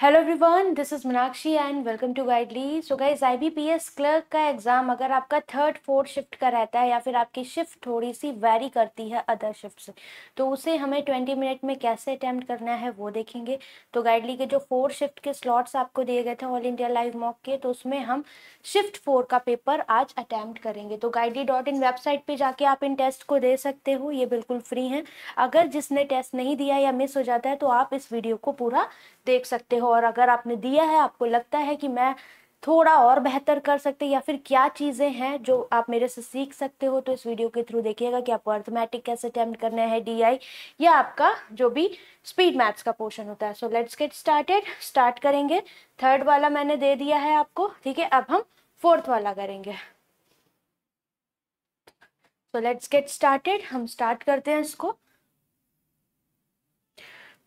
Hello everyone this is Meenakshi and welcome to Guidely so guys IBPS clerk का exam अगर आपका third fourth shift का रहता है या फिर आपकी शिफ्ट थोड़ी सी वैरी करती है अदर शिफ्ट से तो उसे हमें ट्वेंटी मिनट में कैसे अटैम्प्ट करना है वो देखेंगे तो गाइडली के जो फोर्थ शिफ्ट के स्लॉट्स आपको दिए गए थे ऑल इंडिया लाइव मॉक के तो उसमें हम शिफ्ट फोर का पेपर आज अटैम्प्ट करेंगे तो गाइडली डॉट इन वेबसाइट पर जाके आप इन टेस्ट को दे सकते हो ये बिल्कुल फ्री हैं अगर जिसने टेस्ट नहीं दिया या मिस हो जाता है तो आप इस वीडियो को पूरा देख सकते हो हो और अगर आपने दिया है आपको लगता है कि मैं थोड़ा और बेहतर कर सकते या फिर क्या चीज़ें हैं जो आप मेरे से सीख सकते हो तो इस वीडियो के थ्रू देखिएगा कि आपको अर्थमेटिक कैसे अटैम्प्ट करना है डीआई या आपका जो भी स्पीड मैथ्स का पोर्शन होता है so let's get started start करेंगे थर्ड वाला मैंने दे दिया है आपको ठीक है अब हम फोर्थ वाला करेंगे सो लेट्स गेट स्टार्टेड हम स्टार्ट करते हैं इसको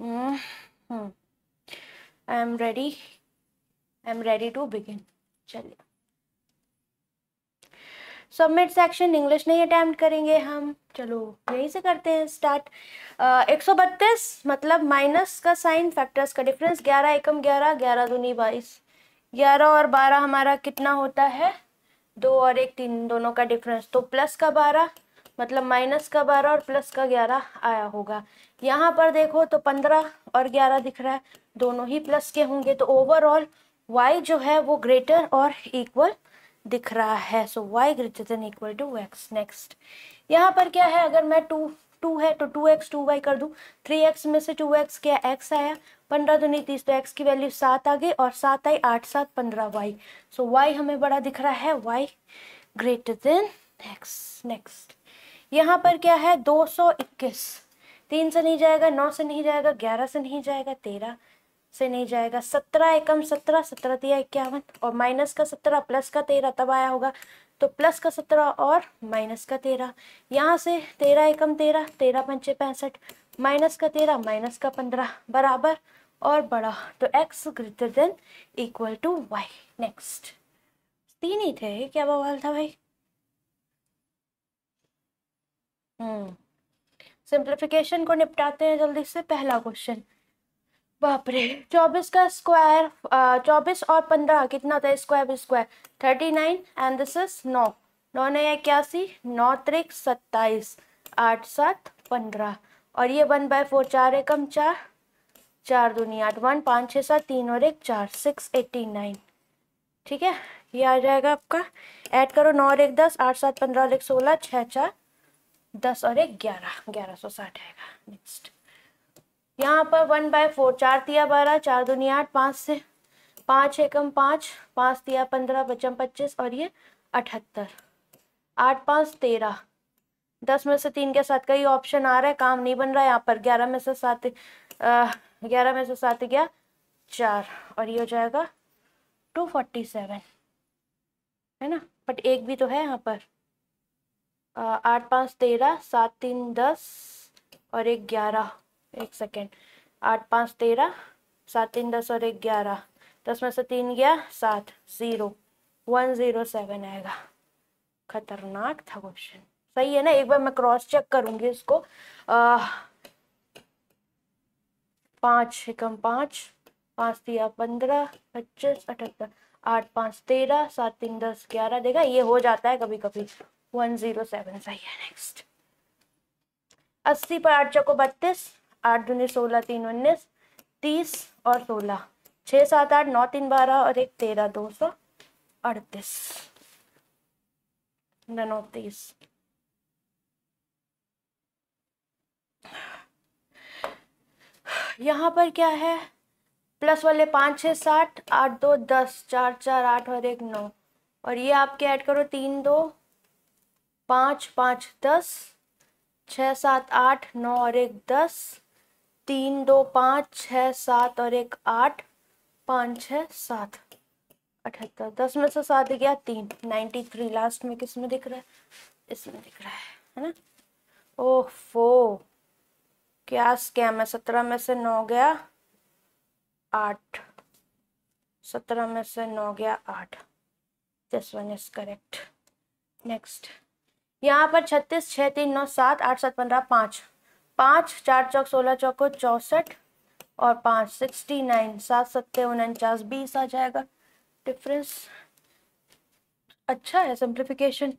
hmm hmm I am ready I am ready to begin चलिए सबमिट सेक्शन इंग्लिश नहीं अटैम्प्ट करेंगे हम चलो यहीं से करते हैं स्टार्ट एक सौ बत्तीस मतलब माइनस का साइन फैक्टर्स का डिफरेंस ग्यारह एकम ग्यारह ग्यारह दूनी बाईस ग्यारह और बारह हमारा कितना होता है दो और एक तीन दोनों का डिफरेंस तो प्लस का बारह मतलब माइनस का बारह और प्लस का ग्यारह आया होगा यहाँ पर देखो तो पंद्रह और ग्यारह दिख रहा है दोनों ही प्लस के होंगे तो ओवरऑल वाई जो है वो ग्रेटर और इक्वल दिख रहा है so Y greater than equal to X next यहाँ पर क्या है अगर मैं टू टू है तो टू एक्स टू वाई कर दूँ थ्री एक्स में से टू एक्स क्या एक्स आया पंद्रह नहीं तीस तो एक्स की वैल्यू सात आ गई और सात आई आठ सात पंद्रह वाई सो वाई हमें बड़ा दिख रहा है Y greater than X next यहाँ पर क्या है 221 तीन से नहीं जाएगा नौ से नहीं जाएगा ग्यारह से नहीं जाएगा तेरह से नहीं जाएगा सत्रह एकम सत्रह सत्रह दिया इक्यावन और माइनस का सत्रह प्लस का तेरह तब आया होगा तो प्लस का सत्रह और माइनस का तेरह यहाँ से तेरह एकम तेरह तेरह पंचे पैंसठ माइनस का तेरह माइनस का पंद्रह बराबर और बड़ा तो X greater than equal to Y next तीन ही थे क्या बवाल था भाई सिंप्लीफिकेशन हम्म। को निपटाते हैं जल्दी से पहला क्वेश्चन बाप रे चौबीस का स्क्वायर चौबीस और पंद्रह कितना होता है square square thirty nine and this is नौ नौ नए इक्यासी नौ त्रिक सत्ताईस आठ सात पंद्रह और ये वन बाय फोर चार एकम चार चार दूनी आठ वन पाँच छः सात तीन और एक चार सिक्स एटी नाइन ठीक है ये आ जाएगा आपका ऐड करो नौ और एक दस आठ सात पंद्रह और एक सोलह छः चार दस और एक ग्यारह ग्यारह सौ साठ आएगा नेक्स्ट यहाँ पर वन बाय फोर चार दिया बारह चार दुनिया आठ पाँच से पाँच एकम पाँच पाँच दिया पंद्रह पचम पच्चीस और ये अठहत्तर आठ पाँच तेरह दस में से तीन के साथ का ये ऑप्शन आ रहा है काम नहीं बन रहा है यहाँ पर ग्यारह में से सात ग्यारह में से सात गया चार और ये हो जाएगा टू फोर्टी सेवन है ना बट एक भी तो है यहाँ पर आठ पाँच तेरह सात तीन दस और एक ग्यारह एक सेकेंड आठ पाँच तेरह सात तीन दस और एक ग्यारह दस में से तीन गया सात ज़ीरो वन ज़ीरो सेवन आएगा खतरनाक था क्वेश्चन सही है ना एक बार मैं क्रॉस चेक करूंगी इसको अः पाँच एकम पाँच पाँच दिया पंद्रह पच्चीस अठहत्तर आठ पाँच तेरह सात तीन दस ग्यारह देखा ये हो जाता है कभी कभी वन जीरो सेवन सही है नेक्स्ट अस्सी पर आठ चौको बत्तीस आठ दूनी सोलह तीन उन्नीस तीस और सोलह छः सात आठ नौ तीन बारह और एक तेरह दो सौ अड़तीस नौतीस यहाँ पर क्या है प्लस वाले पाँच छः साठ आठ दो दस चार चार आठ और एक नौ और ये आपके ऐड करो तीन दो पाँच पाँच दस छः सात आठ नौ और एक दस तीन दो पाँच छः सात और एक आठ पाँच छः सात अठहत्तर दस में से सात गया तीन नाइन्टी थ्री लास्ट में किस में दिख रहा है इसमें दिख रहा है है ना फो क्या स्कैम है सत्रह में से नौ गया आठ सत्रह में से नौ गया आठ this one is correct next यहाँ पर छत्तीस छः तीन नौ सात आठ सात पंद्रह पाँच पाँच चार चौक सोलह चौक चौंसठ और पाँच सिक्सटी नाइन सात सत्ते उनचास बीस आ जाएगा डिफरेंस अच्छा है सिंप्लीफिकेशन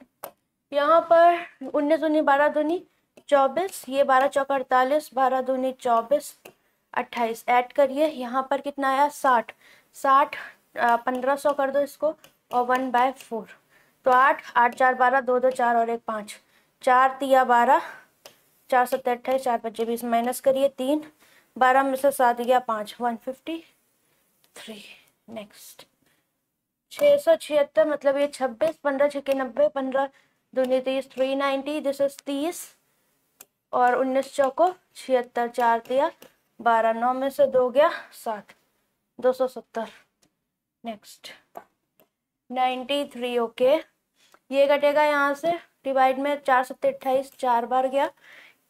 यहाँ पर उन्नीस उन्नीस बारह दूनी चौबीस ये बारह चौक अड़तालीस बारह दूनी चौबीस अट्ठाईस ऐड करिए यहाँ पर कितना आया साठ साठ पंद्रह सौ कर दो इसको और वन बाय फोर तो आठ आठ चार बारह दो दो चार और एक पाँच चार तिया बारह चार सत्तर अट्ठाईस चार पच्चीस बीस माइनस करिए तीन बारह में से सात गया पाँच वन फिफ्टी थ्री नेक्स्ट छः सौ छिहत्तर मतलब ये छब्बीस पंद्रह छः नब्बे पंद्रह दूनी तीस थ्री नाइन्टी दिस इज तीस और उन्नीस चौको छिहत्तर चार दिया बारह नौ में से दो गया सात दो सौ सत्तर नेक्स्ट नाइन्टी थ्री ओके ये कटेगा यहाँ से डिवाइड में चार सत्ते अट्ठाईस चार बार गया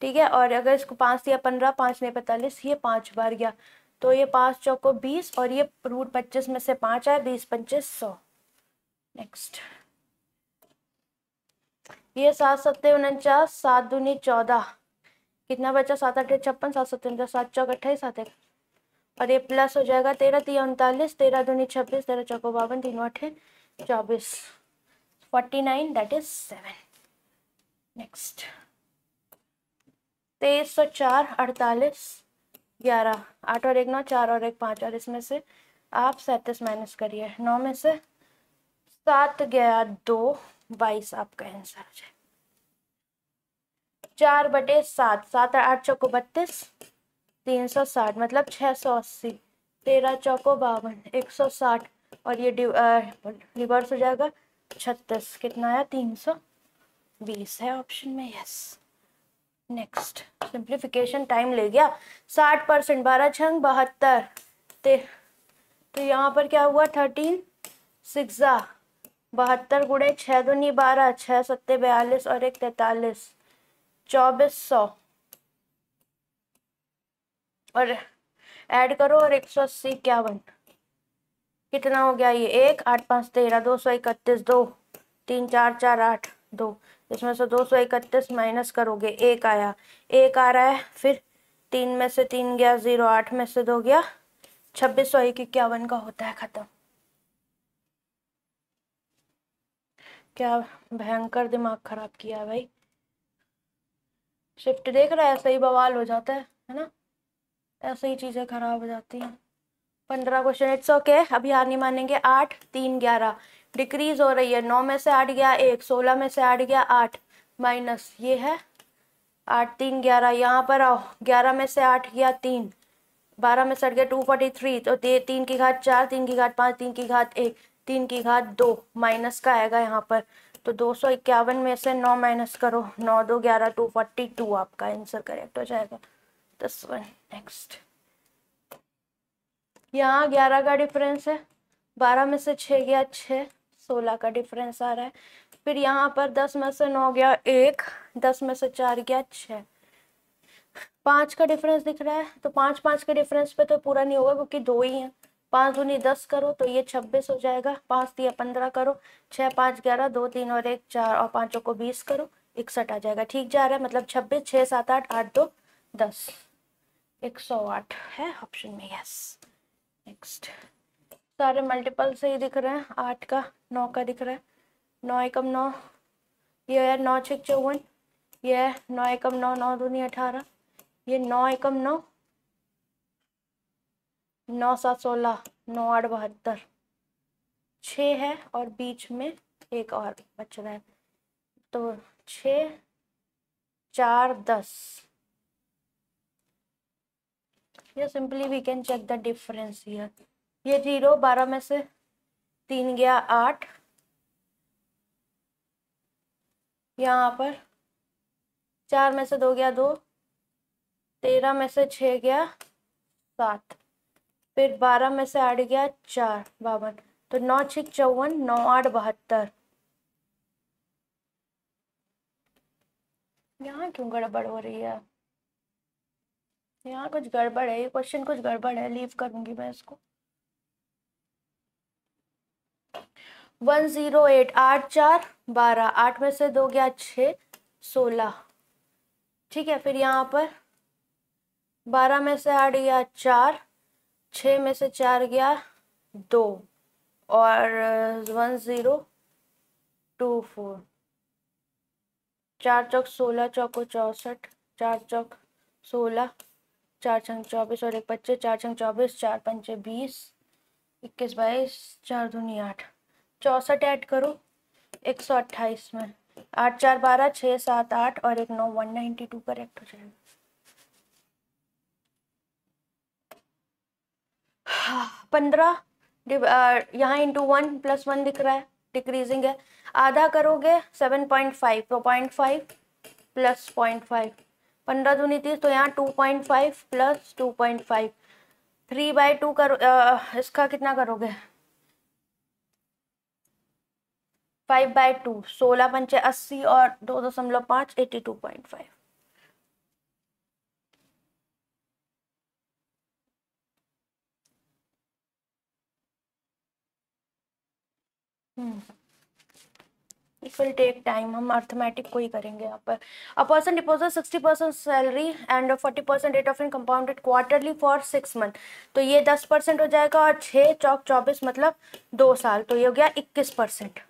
ठीक है और अगर इसको पाँच दिया पंद्रह पाँच नहीं पैंतालीस ये पाँच बार गया तो ये पाँच चौको बीस और ये रूट पच्चीस में से पाँच आए बीस पच्चीस सौ नेक्स्ट ये सात सत्ते उनचास सात दूनी चौदह कितना बचा सात अठे छप्पन सात सत्ते उनचास सात चौक अट्ठाईस सात एक और ये प्लस हो जाएगा तेरह तीन उनतालीस तेरह दूनी छब्बीस तेरह चौको बावन तीनों अठे चौबीस 49 that इज 7 नेक्स्ट तेईस सौ चार अड़तालीस ग्यारह आठ और एक नौ चार और एक पाँच और इसमें से आप सैंतीस माइनस करिए नौ में से सात गया दो बाईस आपका आंसर आ जाए चार बटे सात सात आठ चौको बत्तीस तीन सौ साठ मतलब छः सौ अस्सी तेरह चौको बावन एक सौ साठ और ये रिवर्स हो जाएगा छत्तीस कितना आया तीन सौ बीस है ऑप्शन में यस नेक्स्ट सिंप्लीफिकेशन टाइम ले गया साठ परसेंट बारह छंग बहत्तर ते तो यहाँ पर क्या हुआ थर्टीन सिक्सा बहत्तर गुड़े छः दुनी बारह छः सत्ते बयालीस और एक तैतालीस चौबीस सौ और ऐड करो और एक सौ अस्सी इक्यावन कितना हो गया ये एक आठ पाँच तेरह दो सौ इकतीस दो तीन चार चार आठ दो इसमें से दो सौ इकतीस माइनस करोगे एक आया एक आ रहा है फिर तीन में से तीन गया ज़ीरो आठ में से दो गया छब्बीस सौ एक इक्यावन का होता है ख़त्म क्या भयंकर दिमाग खराब किया है भाई शिफ्ट देख रहा है ऐसे ही बवाल हो जाता है है ना ऐसे ही चीज़ें खराब हो जाती हैं पंद्रह क्वेश्चन इट्स ओके अभी हार नहीं मानेंगे आठ तीन ग्यारह डिक्रीज हो रही है नौ में से आठ गया एक सोलह में से आठ गया आठ माइनस ये है आठ तीन ग्यारह यहाँ पर आओ ग्यारह में से आठ गया तीन बारह में से आठ गया टू फोर्टी थ्री तो तीन की घाट चार तीन की घाट पाँच तीन की घात एक तीन की घात दो माइनस का आएगा यहाँ पर तो दो सौ इक्यावन में से नौ माइनस करो नौ दो ग्यारह टू फोर्टी टू आपका आंसर करेक्ट हो जाएगा दस वन नेक्स्ट यहाँ ग्यारह का डिफरेंस है बारह में से छः गया छः सोलह का डिफरेंस आ रहा है फिर यहाँ पर दस में से नौ गया एक दस में से चार गया छः पाँच का डिफरेंस दिख रहा है तो पाँच पाँच के डिफरेंस पे तो पूरा नहीं होगा क्योंकि दो ही हैं पाँच दूनी दस करो तो ये छब्बीस हो जाएगा पाँच दिया पंद्रह करो छः पाँच ग्यारह दो तीन और एक चार और पाँचों को बीस करो इकसठ आ जाएगा ठीक जा रहा है मतलब छब्बीस छः सात आठ आठ दो दस एक सौ आठ है ऑप्शन में यस नेक्स्ट सारे मल्टीपल सही दिख रहे हैं आठ का नौ का दिख रहा है नौ एकम नौ ये है नौ छः चौवन ये है नौ एकम नौ नौ दूनी अठारह ये नौ एकम नौ नौ सात सोलह नौ आठ बहत्तर छ है और बीच में एक और बच रहा है तो छ चार दस या simply we can check the difference here ये जीरो बारह में से तीन गया आठ यहाँ पर चार में से दो गया दो तेरह में से छः गया सात फिर बारह में से आठ गया चार बावन तो नौ छः चौवन नौ आठ बहत्तर यहाँ क्यों गड़बड़ हो रही है यहाँ कुछ गड़बड़ है ये क्वेश्चन कुछ गड़बड़ है लीव करूंगी मैं इसको वन जीरो एट आठ चार बारह आठ में से दो गया छ सोलह ठीक है फिर यहाँ पर बारह में से आठ गया चार छ में से चार गया दो और वन ज़ीरो टू फोर चार चौक सोलह चौको चौसठ चार चौक सोलह चार छंग चौबीस और एक पच्चीस चार छंग चौबीस चार पंचे बीस इक्कीस बाईस चार दूनी आठ चौंसठ ऐड करो एक सौ अट्ठाईस में आठ चार बारह छः सात आठ और एक नौ वन नाइन्टी टू करेक्ट हो जाएगा पंद्रह यहाँ इंटू वन प्लस वन दिख रहा है डिक्रीजिंग है आधा करोगे सेवन पॉइंट फाइव तो point five plus point five पंद्रह दूनी तीस तो यहाँ two point five plus two point five three by two करो इसका कितना करोगे फाइव बाई टू सोलह पंचे अस्सी और दो दशमलव पाँच eighty two point five hmm it will take time हम अर्थमेटिक को ही करेंगे यहाँ पर a person deposit sixty percent salary and forty percent rate of in compounded quarterly for six month तो ये दस परसेंट हो जाएगा और छः चौक चौबीस मतलब दो साल तो ये हो गया इक्कीस परसेंट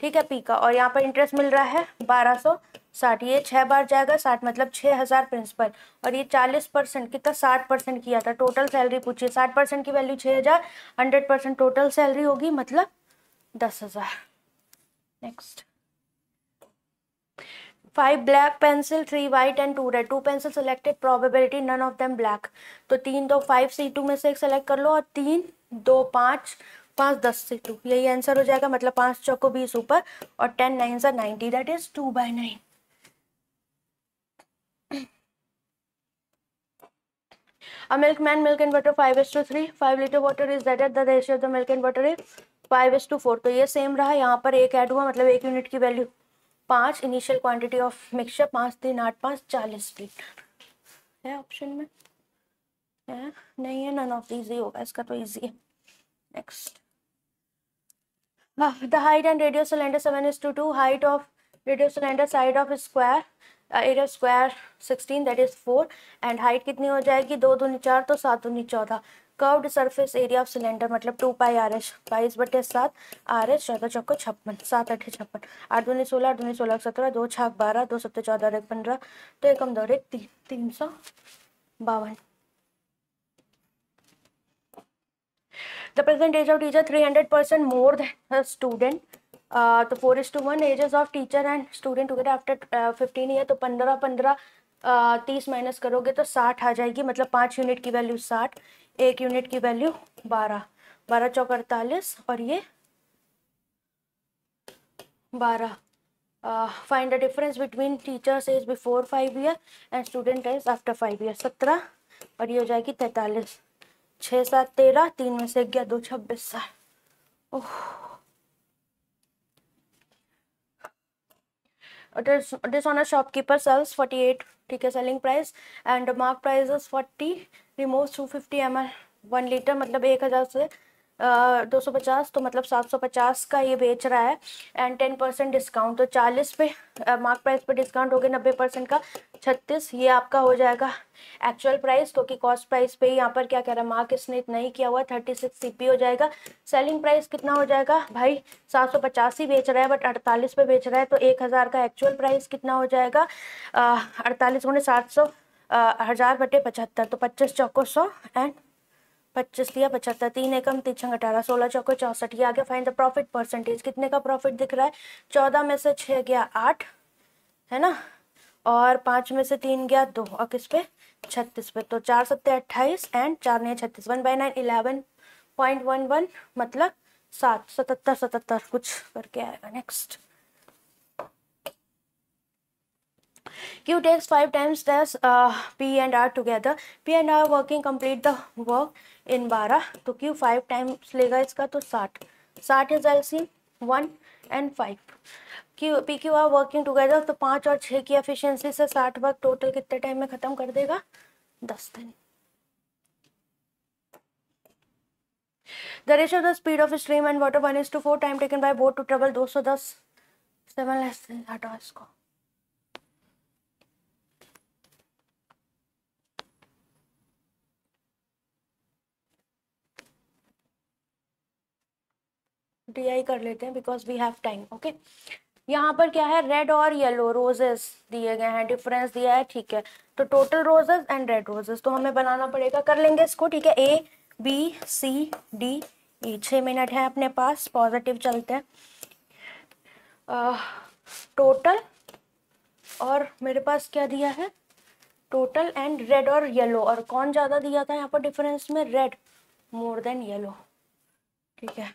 ठीक है पी का और यहाँ पर इंटरेस्ट मिल रहा है बारह सौ साठ ये छः बार जाएगा साठ मतलब छः हज़ार प्रिंसिपल और ये चालीस परसेंट कितना साठ परसेंट किया था टोटल सैलरी पूछिए साठ परसेंट की वैल्यू छः हज़ार हंड्रेड परसेंट टोटल सैलरी होगी मतलब दस हज़ार next five black pencil three white and two red two pencil selected probability none of them black तो तीन दो फाइव सी टू में से एक सेलेक्ट कर लो और तीन दो पाँच पाँच दस सी टू यही आंसर हो जाएगा मतलब पाँच चौको बीस ऊपर और ten nine sir ninety that is two by nine A milkman milk and butter 5 is to 3 5 liter water is that the ratio of the milk and butter is 5 is to 4 तो ये same रहा यहाँ पर एक add हुआ मतलब एक unit की वैल्यू पांच इनिशियल क्वांटिटी ऑफ मिक्सचर पांच तीन आठ पांच चालीस फीट है ऑप्शन में है नहीं है नन ऑफ इजी होगा इसका तो इजी है next the height and radio cylinder seven is two two height of radio cylinder side of square area square sixteen that is four and height कितनी हो जाएगी दो दूनी चार तो सात दूनी चौदह curved surface area of cylinder मतलब टू पाई आर एच बाईस बटे सात आर एच चौदह चौको छप्पन सात अठे छप्पन आठ दूनी सोलह आठ दूनी सोलह सत्रह दो छाक बारह दो सत्तर चौदह एक पंद्रह तो एकम दो एक तीन तीन सौ बावन the percentage of teacher 300 percent more than a student uh, तो four is to one ages of teacher and student together after fifteen year तो पंद्रह पंद्रह uh, तीस माइनस करोगे तो साठ आ जाएगी मतलब पाँच यूनिट की वैल्यू साठ एक यूनिट की वैल्यू बारह बारह चौक अड़तालीस और ये बारह find the difference between teachers is before five year and student is after five year सत्रह और ये हो जाएगी तैतालीस छः सात तेरह तीन में से ग्यारह दो छब्बीस साल oh shopkeeper sells forty eight ठीक है selling price and mark forty remove two fifty M L one litre मतलब एक हज़ार से दो सौ पचास तो मतलब सात सौ पचास का ये बेच रहा है एंड टेन परसेंट डिस्काउंट तो चालीस पे मार्क प्राइस पे डिस्काउंट हो गया नब्बे परसेंट का छत्तीस ये आपका हो जाएगा एक्चुअल प्राइस क्योंकि कॉस्ट प्राइस पे ही यहाँ पर क्या कह रहा है मार्क इसने नहीं किया हुआ थर्टी सिक्स सी हो जाएगा सेलिंग प्राइस कितना हो जाएगा भाई सात सौ पचासी बेच रहा है बट अड़तालीस पे बेच रहा है तो एक हज़ार का एक्चुअल प्राइस कितना हो जाएगा अड़तालीस गुणे सात सौ हज़ार बटे पचहत्तर तो पच्चीस चौको सौ एंड पच्चीस लिया पचहत्तर तीन एकम तीन अठारह सोलह चौको चौंसठ ये आ गया फाइन द प्रॉफिट परसेंटेज कितने का प्रॉफिट दिख रहा है चौदह में से छः गया आठ है ना और पांच में से तीन गया दो और किस पे छत्तीस पे तो चार सत्ते अट्ठाईस एंड चार नया छत्तीस one by nine eleven point one one मतलब सात सतहत्तर सतहत्तर कुछ करके आएगा next Q takes five times as uh, P and R together. P and R working complete the work in 12. तो Q five times लेगा इसका तो 60. 60 is LC one and five. P Q R working together तो पाँच और छः की efficiency से साठ वर्क टोटल कितने टाइम में ख़त्म कर देगा दस दिन the of the speed of stream and water one is two four time taken by boat to travel दो सौ दस सेवन लेस हटाओ इसको डी आई कर लेते हैं because we have time okay यहाँ पर क्या है रेड और येलो रोजेस दिए गए हैं डिफरेंस दिया है ठीक है तो total roses and red roses तो हमें बनाना पड़ेगा कर लेंगे इसको ठीक है A B C D E छः मिनट है अपने पास पॉजिटिव चलते हैं टोटल और मेरे पास क्या दिया है टोटल एंड रेड और येलो और कौन ज़्यादा दिया था यहाँ पर डिफरेंस में रेड मोर देन येलो ठीक है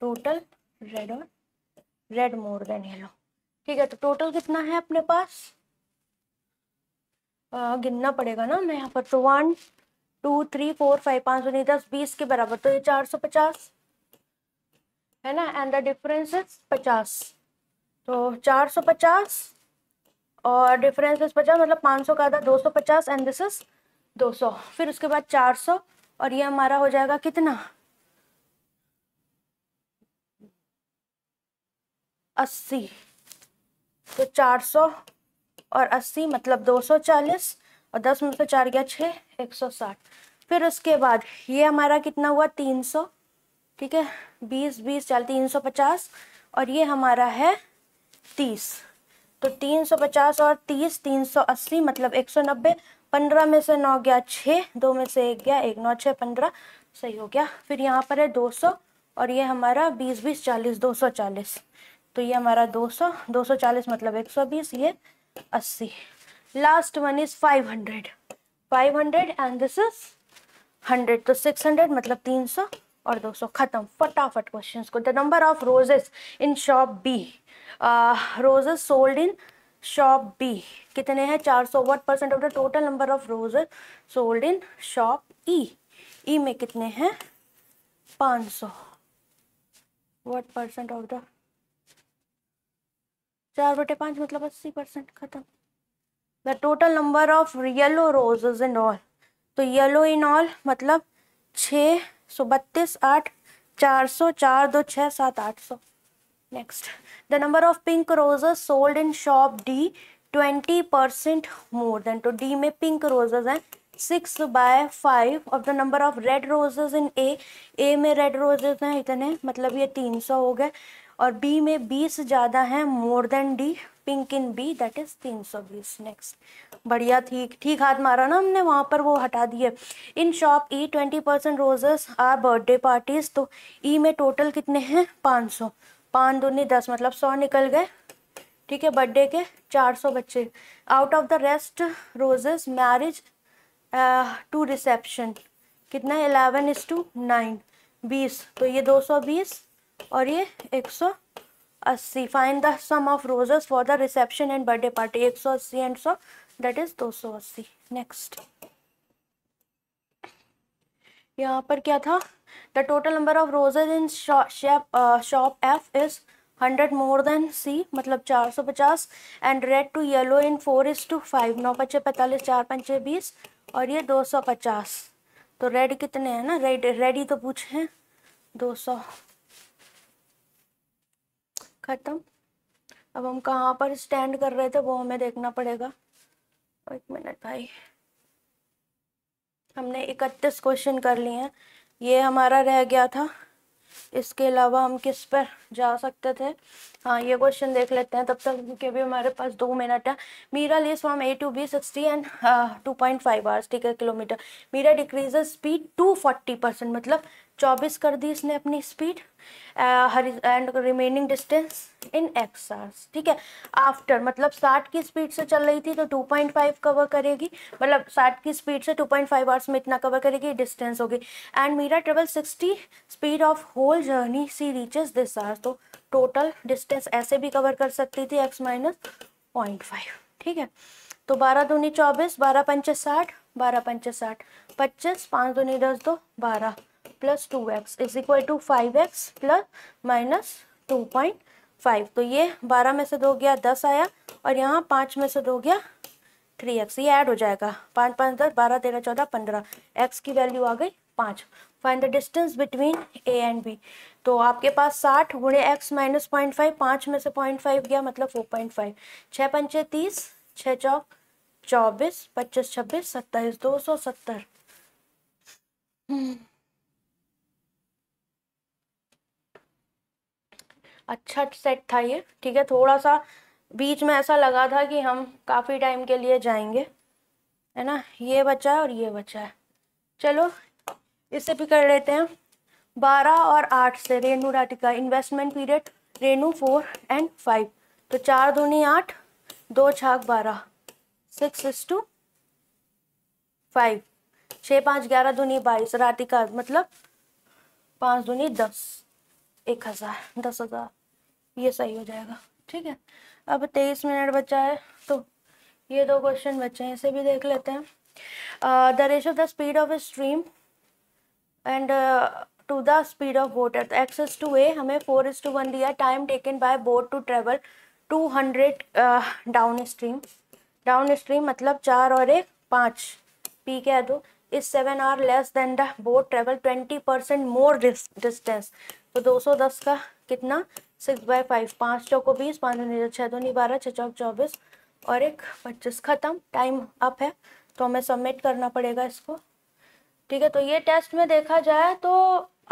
टोटल रेड और रेड मोर देन येलो ठीक है तो टोटल कितना है अपने पास आ, गिनना पड़ेगा ना मैं यहाँ पर तो one two three four five पाँच सौ नहीं दस बीस के बराबर तो ये चार सौ पचास है ना एंड द डिफरेंस इज पचास तो चार सौ पचास और डिफरेंस इज पचास मतलब पाँच सौ का आधा दो सौ पचास एंड दिस इज दो सौ फिर उसके बाद चार सौ और ये हमारा हो जाएगा कितना अस्सी तो चार सौ और अस्सी मतलब दो सौ चालीस और दस में से चार गया छः एक सौ साठ फिर उसके बाद ये हमारा कितना हुआ तीन सौ ठीक है बीस बीस चाल तीन सौ पचास और ये हमारा है तीस तो तीन सौ पचास और तीस तीन सौ अस्सी मतलब एक सौ नब्बे पंद्रह में से नौ गया छः दो में से एक गया एक नौ छः पंद्रह सही हो गया फिर यहाँ पर है दो सौ और ये हमारा बीस बीस चालीस दो सौ चालीस तो ये हमारा 200 240 मतलब 120 ये 80 last one is 500 500 and this is 100 तो 600 मतलब 300 और 200 खत्म फटाफट क्वेश्चंस को the number of roses in shop B roses sold in shop B कितने हैं 400 what percent of the total number of roses sold in shop E E में कितने हैं 500 वट परसेंट ऑफ द चार बटे पाँच मतलब अस्सी परसेंट खत्म the total number of yellow roses in all तो येलो इन ऑल मतलब छः सौ बत्तीस आठ चार सौ चार दो छः सात आठ सौ next the number of pink roses sold in shop D twenty percent more than तो डी में पिंक रोजेज हैं six by five of the number of red roses in A A में रेड रोजेज हैं इतने मतलब ये तीन सौ हो गए और बी में बीस ज़्यादा है more than D pink in B that is तीन सौ बीस नेक्स्ट बढ़िया ठीक ठीक हाथ मारा ना हमने वहाँ पर वो हटा दिए in shop E twenty percent roses are birthday parties तो ई e में टोटल कितने हैं पाँच सौ पाँच दूनी दस मतलब सौ निकल गए ठीक है बर्थडे के चार सौ बच्चे out of the rest roses marriage to reception कितना है इलेवन इज टू नाइन बीस तो ये दो सौ बीस और ये 180 find the sum of roses for the reception and birthday party 180 and 100 that is 280 next यहाँ पर क्या था the total number of roses in shop F is hundred more than C मतलब चार सौ पचास and red to yellow in four is two five नौ पचे पैंतालीस चार पंचे बीस और ये दो सौ पचास तो रेड कितने हैं ना रेड रेड ही तो पूछे हैं दो सौ ख़त्म अब हम कहाँ पर स्टैंड कर रहे थे वो हमें देखना पड़ेगा एक मिनट भाई हमने इकतीस क्वेश्चन कर लिए हैं ये हमारा रह गया था इसके अलावा हम किस पर जा सकते थे हाँ ये क्वेश्चन देख लेते हैं तब तक के भी हमारे पास दो मिनट है Meera less from A to B sixty and two point five hours ठीक है kilometre Meera decrease speed to forty percent मतलब चौबीस कर दी इसने अपनी speed and remaining distance in X hours ठीक है आफ्टर मतलब साठ की स्पीड से चल रही थी तो टू पॉइंट फाइव कवर करेगी मतलब साठ की स्पीड से टू पॉइंट फाइव आवर्स में इतना कवर करेगी डिस्टेंस होगी and Meera travel sixty speed of whole journey she reaches this R तो टोटल डिस्टेंस ऐसे भी कवर कर सकती थी एक्स माइनस पॉइंट फाइव ठीक है तो बारह दूनी चौबीस बारह पंचे साठ बारह पंचे साठ पच्चीस पाँच दूनी दस दो बारह plus two X is equal to five X plus minus two point five तो ये बारह में से दो गया दस आया और यहाँ पाँच में से दो गया थ्री एक्स ये ऐड हो जाएगा पाँच पाँच दस बारह तेरह चौदह पंद्रह एक्स की वैल्यू आ गई पाँच find the distance between A and B तो आपके पास साठ गुणे एक्स माइनस पॉइंट फाइव पाँच में से पॉइंट फाइव गया मतलब फोर पॉइंट फाइव छः पंचे तीस छः चौक चौबीस पच्चीस छब्बीस सत्ताईस दो सौ सत्तर अच्छा सेट था ये ठीक है थोड़ा सा बीच में ऐसा लगा था कि हम काफ़ी टाइम के लिए जाएंगे है ना ये बचा है और ये बचा है चलो इससे भी कर लेते हैं बारह और आठ से Renu Ratika investment period Renu four and five तो चार धोनी आठ दो छाक बारह सिक्स इज टू फाइव छः पाँच ग्यारह दूनी बाईस राटिका मतलब पाँच दूनी दस एक हज़ार दस हज़ार ये सही हो जाएगा ठीक है अब तेईस मिनट बचा है तो ये दो क्वेश्चन बचे हैं इसे भी देख लेते हैं द रेश the speed of stream and to the speed of boat at access to A हमें फोर इज टू वन दिया time taken by boat to travel two hundred downstream downstream मतलब चार और एक पाँच P कह दो इस seven R less than the boat travel twenty percent more distance तो दो सौ दस का कितना सिक्स बाय फाइव पाँच चौको बीस पाँच दो नीचे छः दो नी बारह छः चौक चौबीस और एक पच्चीस ख़त्म टाइम अप है तो हमें सबमिट करना पड़ेगा इसको ठीक है तो ये टेस्ट में देखा जाए तो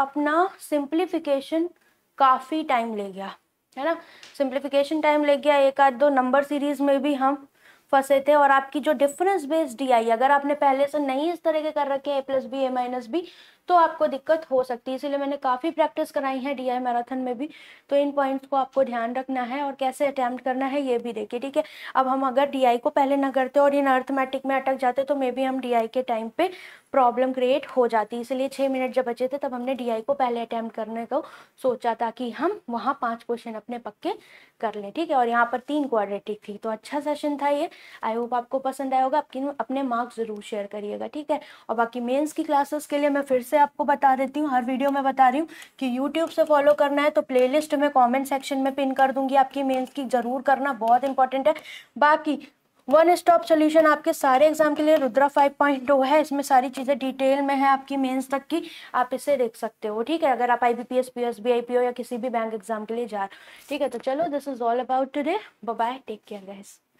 अपना सिंप्लीफिकेशन काफ़ी टाइम ले गया है ना सिंप्लीफिकेशन टाइम ले गया एक आध दो नंबर सीरीज़ में भी हम फंसे थे और आपकी जो डिफरेंस बेस्ड डी आई अगर आपने पहले से नहीं इस तरह के कर रखे A plus B A minus B तो आपको दिक्कत हो सकती है इसीलिए मैंने काफ़ी प्रैक्टिस कराई है डी मैराथन में भी तो इन पॉइंट्स को आपको ध्यान रखना है और कैसे अटैम्प्ट करना है ये भी देखिए ठीक है अब हम अगर डी को पहले न करते और इन अर्थमेटिक में अटक जाते तो मे बी हम डी के टाइम पर प्रॉब्लम क्रिएट हो जाती इसलिए छः मिनट जब बचे थे तब हमने डी को पहले अटैम्प्ट करने को सोचा था कि हम वहाँ पाँच क्वेश्चन अपने पक्के कर लें ठीक है और यहाँ पर तीन क्वाड्रेटिक थी तो अच्छा सेशन था ये आई होप आपको पसंद आया होगा आपकी अपने मार्क्स ज़रूर शेयर करिएगा ठीक है और बाकी मेन्स की क्लासेस के लिए मैं फिर से आपको बता देती हूँ हर वीडियो में बता रही हूँ कि यूट्यूब से फॉलो करना है तो प्लेलिस्ट में कमेंट सेक्शन में पिन कर दूंगी आपकी मेल्स की ज़रूर करना बहुत इंपॉर्टेंट है बाकी वन स्टॉप सोल्यूशन आपके सारे एग्जाम के लिए रुद्रा फाइव पॉइंट टू है इसमें सारी चीज़ें डिटेल में है आपकी मेंस तक की आप इसे देख सकते हो ठीक है अगर आप I B P S P S B I P O या किसी भी बैंक एग्जाम के लिए जा रहे हो ठीक है तो चलो this is all about today bye take care guys